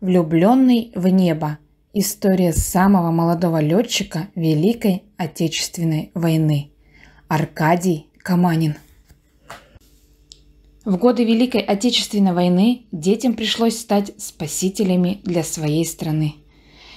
Влюбленный в небо. История самого молодого летчика Великой Отечественной войны. Аркадий Каманин. В годы Великой Отечественной войны детям пришлось стать спасителями для своей страны.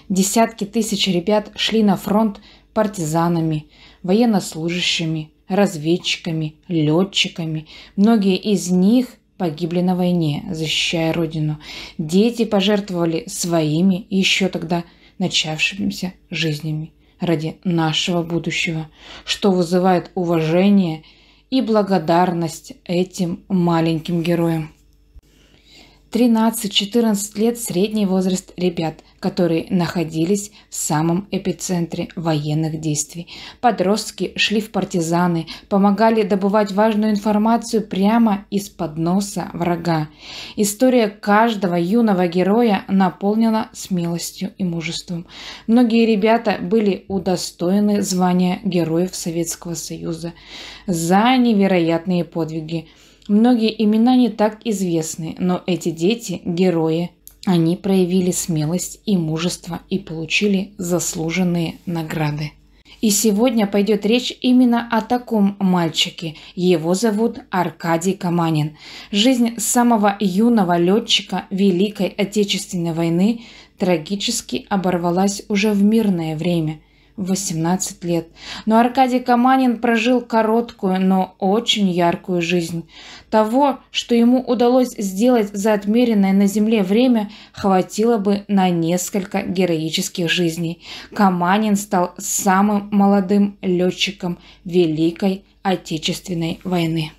Десятки тысяч ребят шли на фронт партизанами, военнослужащими, разведчиками, летчиками. Многие из них погибли на войне, защищая родину. Дети пожертвовали своими еще тогда начавшимися жизнями ради нашего будущего, что вызывает уважение и благодарность этим маленьким героям. 13-14 лет средний возраст ребят, которые находились в самом эпицентре военных действий. Подростки шли в партизаны, помогали добывать важную информацию прямо из-под носа врага. История каждого юного героя наполнена смелостью и мужеством. Многие ребята были удостоены звания Героев Советского Союза за невероятные подвиги – Многие имена не так известны, но эти дети – герои. Они проявили смелость и мужество и получили заслуженные награды. И сегодня пойдет речь именно о таком мальчике. Его зовут Аркадий Каманин. Жизнь самого юного летчика Великой Отечественной войны трагически оборвалась уже в мирное время – 18 лет. Но Аркадий Каманин прожил короткую, но очень яркую жизнь. Того, что ему удалось сделать за отмеренное на земле время, хватило бы на несколько героических жизней. Каманин стал самым молодым летчиком Великой Отечественной войны.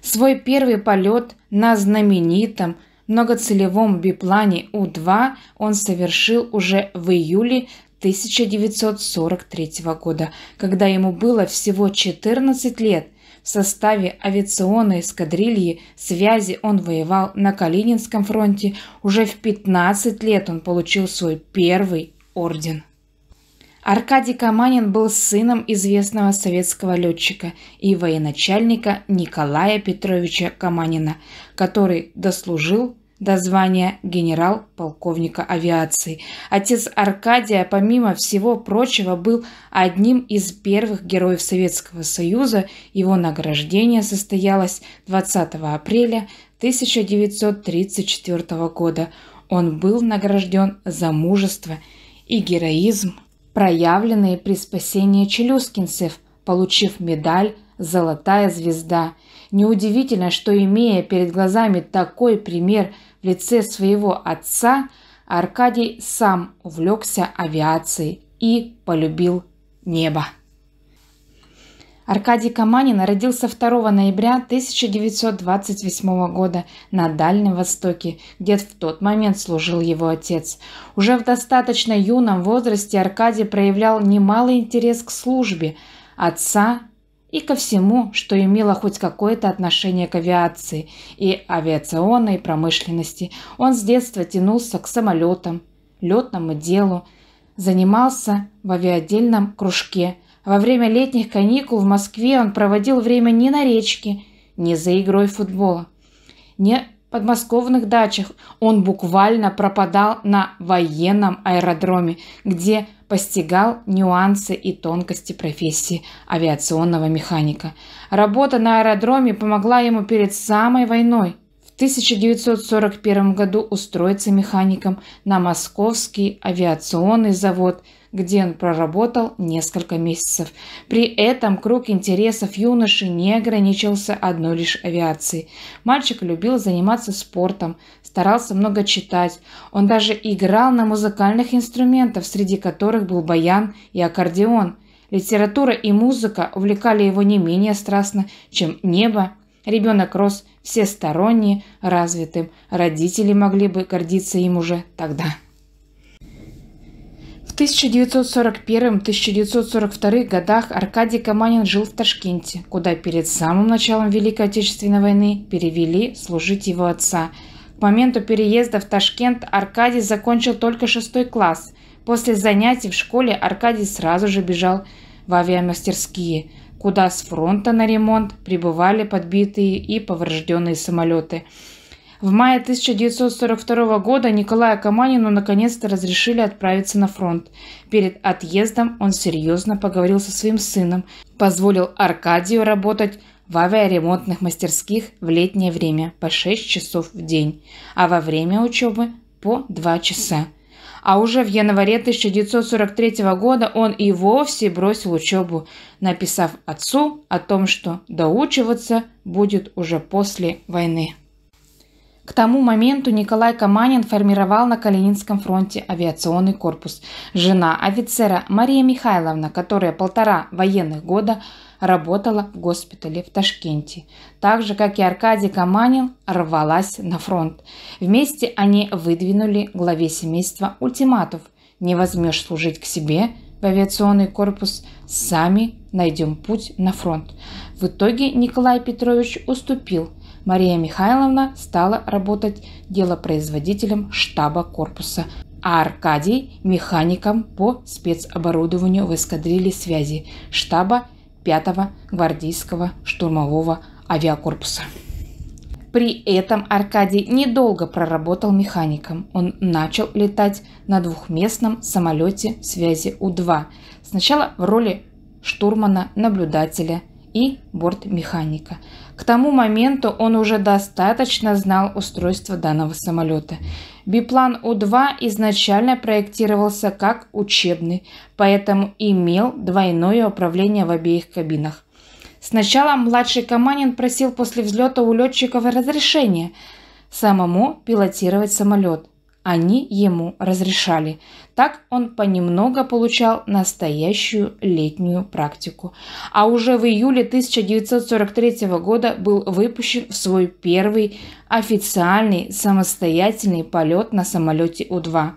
Свой первый полет на знаменитом многоцелевом биплане У-2 он совершил уже в июле 1943 года, когда ему было всего 14 лет. В составе авиационной эскадрильи связи он воевал на Калининском фронте. Уже в 15 лет он получил свой первый орден. Аркадий Каманин был сыном известного советского летчика и военачальника Николая Петровича Каманина, который дослужил до звания генерал-полковника авиации. Отец Аркадия, помимо всего прочего, был одним из первых героев Советского Союза. Его награждение состоялось 20 апреля 1934 года. Он был награжден за мужество и героизм, проявленные при спасении челюскинцев, получив медаль «Золотая звезда». Неудивительно, что имея перед глазами такой пример – лице своего отца Аркадий сам увлекся авиацией и полюбил небо. Аркадий Каманин родился 2 ноября 1928 года на Дальнем Востоке, где в тот момент служил его отец. Уже в достаточно юном возрасте Аркадий проявлял немалый интерес к службе. Отца и ко всему, что имело хоть какое-то отношение к авиации и авиационной промышленности. Он с детства тянулся к самолетам, летному делу, занимался в авиадельном кружке. Во время летних каникул в Москве он проводил время не на речке, не за игрой футбола, не подмосковных дачах. Он буквально пропадал на военном аэродроме, где постигал нюансы и тонкости профессии авиационного механика. Работа на аэродроме помогла ему перед самой войной в 1941 году устроиться механиком на Московский авиационный завод – где он проработал несколько месяцев. При этом круг интересов юноши не ограничился одной лишь авиацией. Мальчик любил заниматься спортом, старался много читать. Он даже играл на музыкальных инструментах, среди которых был баян и аккордеон. Литература и музыка увлекали его не менее страстно, чем небо. Ребенок рос всесторонне развитым, родители могли бы гордиться им уже тогда. В 1941-1942 годах Аркадий Каманин жил в Ташкенте, куда перед самым началом Великой Отечественной войны перевели служить его отца. К моменту переезда в Ташкент Аркадий закончил только шестой класс. После занятий в школе Аркадий сразу же бежал в авиамастерские, куда с фронта на ремонт прибывали подбитые и поврежденные самолеты – в мае 1942 года Николая Каманину наконец-то разрешили отправиться на фронт. Перед отъездом он серьезно поговорил со своим сыном, позволил Аркадию работать в авиаремонтных мастерских в летнее время по 6 часов в день, а во время учебы по 2 часа. А уже в январе 1943 года он и вовсе бросил учебу, написав отцу о том, что доучиваться будет уже после войны. К тому моменту Николай Каманин формировал на Калининском фронте авиационный корпус. Жена офицера Мария Михайловна, которая полтора военных года работала в госпитале в Ташкенте. Так же, как и Аркадий Каманин, рвалась на фронт. Вместе они выдвинули главе семейства ультиматов «Не возьмешь служить к себе», в авиационный корпус, сами найдем путь на фронт. В итоге Николай Петрович уступил – Мария Михайловна стала работать делопроизводителем штаба корпуса, а Аркадий – механиком по спецоборудованию в эскадрилье связи штаба 5-го гвардейского штурмового авиакорпуса. При этом Аркадий недолго проработал механиком. Он начал летать на двухместном самолете связи У-2. Сначала в роли штурмана-наблюдателя – и бортмеханика. К тому моменту он уже достаточно знал устройство данного самолета. Биплан У-2 изначально проектировался как учебный, поэтому имел двойное управление в обеих кабинах. Сначала младший Каманин просил после взлета у летчиков разрешения самому пилотировать самолет – они ему разрешали. Так он понемногу получал настоящую летнюю практику. А уже в июле 1943 года был выпущен в свой первый официальный самостоятельный полет на самолете У-2.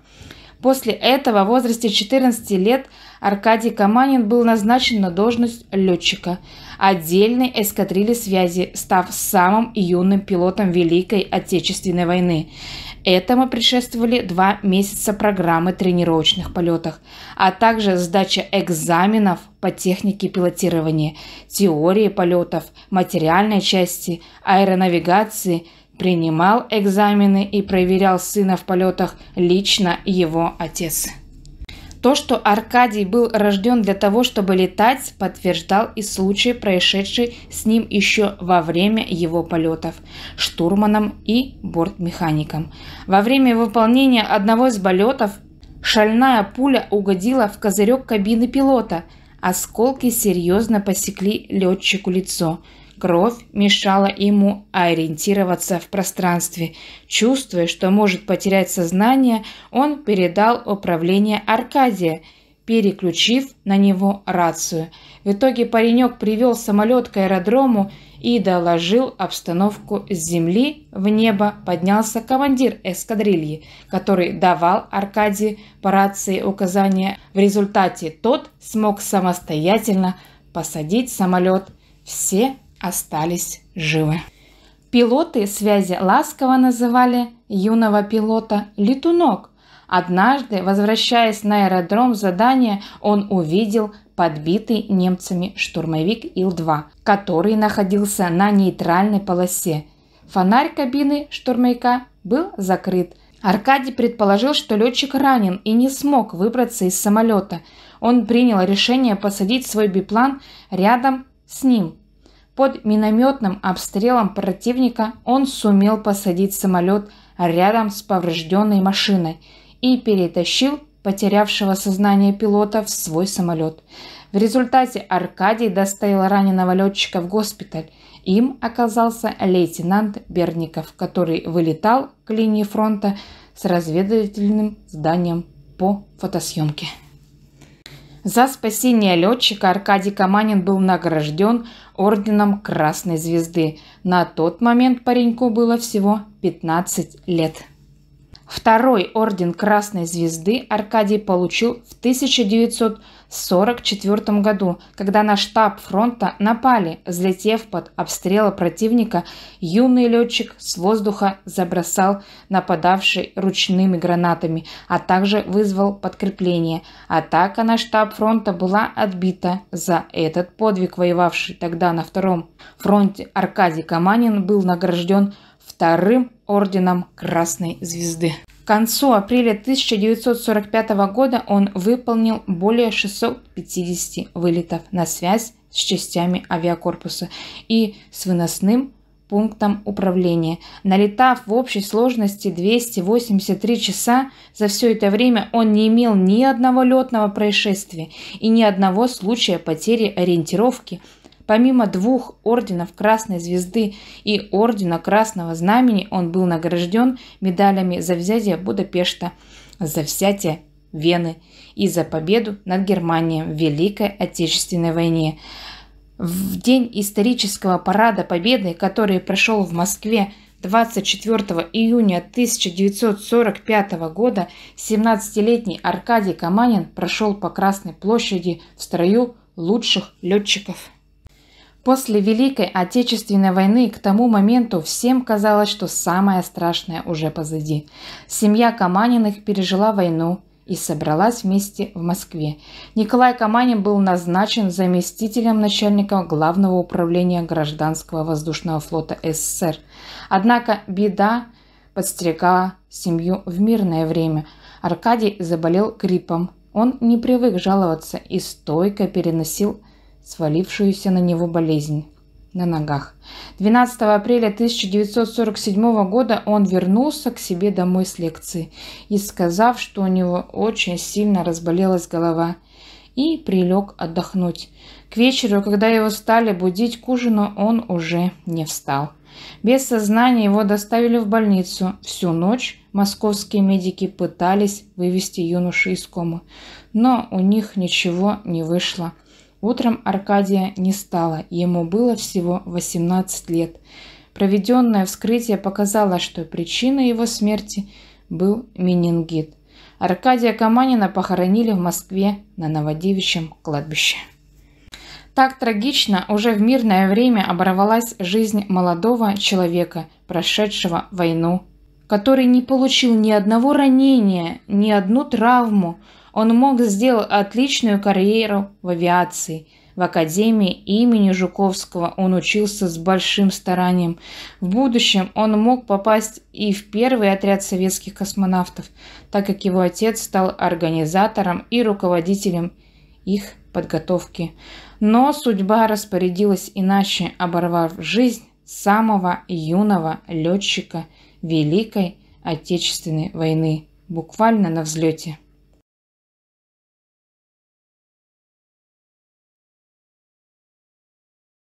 После этого в возрасте 14 лет Аркадий Каманин был назначен на должность летчика отдельной эскадрильи связи, став самым юным пилотом Великой Отечественной войны. Этому предшествовали два месяца программы тренировочных полетов, а также сдача экзаменов по технике пилотирования, теории полетов, материальной части, аэронавигации – Принимал экзамены и проверял сына в полетах лично его отец. То, что Аркадий был рожден для того, чтобы летать, подтверждал и случай, происшедший с ним еще во время его полетов – штурманом и бортмехаником. Во время выполнения одного из полетов шальная пуля угодила в козырек кабины пилота – Осколки серьезно посекли летчику лицо. Кровь мешала ему ориентироваться в пространстве. Чувствуя, что может потерять сознание, он передал управление Аркадия, переключив на него рацию. В итоге паренек привел самолет к аэродрому и доложил обстановку с земли в небо. Поднялся командир эскадрильи, который давал Аркадию по рации указания. В результате тот смог самостоятельно посадить самолет. Все остались живы. Пилоты связи ласково называли юного пилота «летунок». Однажды, возвращаясь на аэродром задания, он увидел подбитый немцами штурмовик Ил-2, который находился на нейтральной полосе. Фонарь кабины штурмовика был закрыт. Аркадий предположил, что летчик ранен и не смог выбраться из самолета. Он принял решение посадить свой биплан рядом с ним под минометным обстрелом противника он сумел посадить самолет рядом с поврежденной машиной и перетащил потерявшего сознание пилота в свой самолет. В результате Аркадий доставил раненого летчика в госпиталь. Им оказался лейтенант Берников, который вылетал к линии фронта с разведывательным зданием по фотосъемке. За спасение летчика Аркадий Каманин был награжден орденом Красной Звезды. На тот момент пареньку было всего 15 лет. Второй орден Красной Звезды Аркадий получил в 1900 1944 году, когда на штаб фронта напали, взлетев под обстрелы противника, юный летчик с воздуха забросал нападавший ручными гранатами, а также вызвал подкрепление. Атака на штаб фронта была отбита. За этот подвиг воевавший тогда на втором фронте Аркадий Каманин был награжден вторым орденом Красной Звезды концу апреля 1945 года он выполнил более 650 вылетов на связь с частями авиакорпуса и с выносным пунктом управления. Налетав в общей сложности 283 часа, за все это время он не имел ни одного летного происшествия и ни одного случая потери ориентировки – Помимо двух орденов Красной Звезды и ордена Красного Знамени, он был награжден медалями за взятие Будапешта, за взятие Вены и за победу над Германией в Великой Отечественной войне. В день исторического парада Победы, который прошел в Москве 24 июня 1945 года, 17-летний Аркадий Каманин прошел по Красной площади в строю лучших летчиков. После Великой Отечественной войны к тому моменту всем казалось, что самое страшное уже позади. Семья Каманиных пережила войну и собралась вместе в Москве. Николай Каманин был назначен заместителем начальника Главного управления Гражданского воздушного флота СССР. Однако беда подстерегала семью в мирное время. Аркадий заболел гриппом. Он не привык жаловаться и стойко переносил свалившуюся на него болезнь на ногах. 12 апреля 1947 года он вернулся к себе домой с лекции и сказав, что у него очень сильно разболелась голова, и прилег отдохнуть. К вечеру, когда его стали будить к ужину, он уже не встал. Без сознания его доставили в больницу. Всю ночь московские медики пытались вывести юношу из комы, но у них ничего не вышло. Утром Аркадия не стало, ему было всего 18 лет. Проведенное вскрытие показало, что причиной его смерти был менингит. Аркадия Каманина похоронили в Москве на Новодевичьем кладбище. Так трагично уже в мирное время оборвалась жизнь молодого человека, прошедшего войну, который не получил ни одного ранения, ни одну травму, он мог сделать отличную карьеру в авиации. В академии имени Жуковского он учился с большим старанием. В будущем он мог попасть и в первый отряд советских космонавтов, так как его отец стал организатором и руководителем их подготовки. Но судьба распорядилась иначе, оборвав жизнь самого юного летчика Великой Отечественной войны, буквально на взлете.